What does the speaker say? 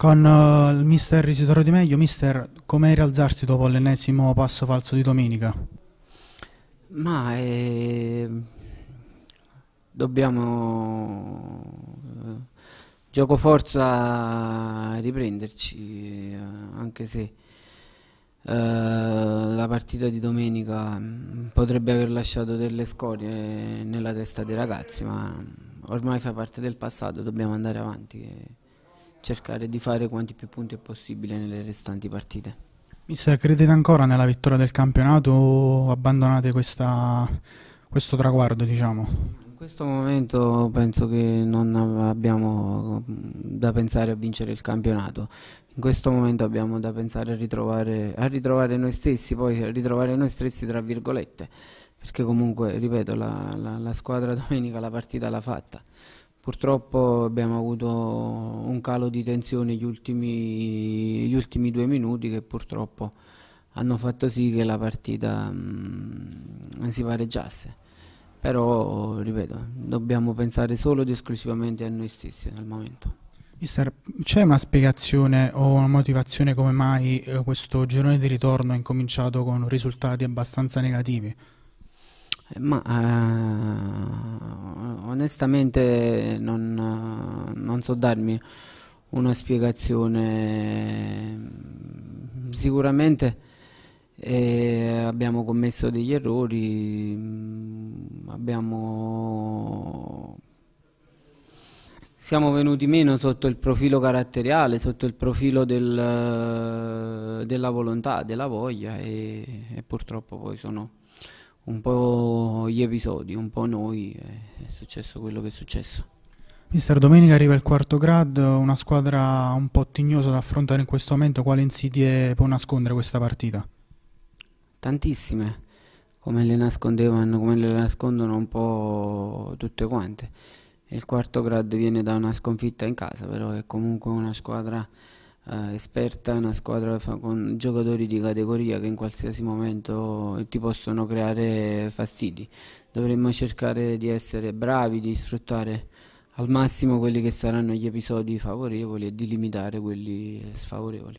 Con uh, il mister Isidoro Di Meglio, mister, come rialzarsi dopo l'ennesimo passo falso di domenica? Ma eh, dobbiamo eh, gioco forza riprenderci, eh, anche se eh, la partita di domenica mm, potrebbe aver lasciato delle scorie nella testa dei ragazzi, ma ormai fa parte del passato, dobbiamo andare avanti. Eh cercare di fare quanti più punti è possibile nelle restanti partite. Mister, credete ancora nella vittoria del campionato o abbandonate questa, questo traguardo, diciamo? In questo momento penso che non abbiamo mm, da pensare a vincere il campionato, in questo momento abbiamo da pensare a ritrovare, a ritrovare noi stessi, poi a ritrovare noi stessi tra virgolette, perché comunque, ripeto, la, la, la squadra domenica la partita l'ha fatta, Purtroppo abbiamo avuto un calo di tensione gli ultimi, gli ultimi, due minuti che purtroppo hanno fatto sì che la partita mh, mm, si pareggiasse. Però, ripeto, dobbiamo pensare solo ed esclusivamente a noi stessi nel momento. Mister, c'è una spiegazione o una motivazione come mai eh, questo girone di ritorno è incominciato con risultati abbastanza negativi? Ma eh, onestamente non, non, so darmi una spiegazione. Sicuramente eh, abbiamo commesso degli errori, mm, abbiamo... siamo venuti meno sotto il profilo caratteriale, sotto il profilo del, della volontà, della voglia e, e purtroppo poi sono un po' gli episodi, un po' noi, è successo quello che è successo. Mister Domenica arriva il quarto grado, una squadra un po' tignosa da affrontare in questo momento, quali insidie può nascondere questa partita? Tantissime, come le nascondevano, come le nascondono un po' tutte quante. Il quarto grado viene da una sconfitta in casa, però è comunque una squadra eh, esperta, una squadra con giocatori di categoria che in qualsiasi momento ti possono creare fastidi. Dovremmo cercare di essere bravi, di sfruttare al massimo quelli che saranno gli episodi favorevoli e di limitare quelli sfavorevoli.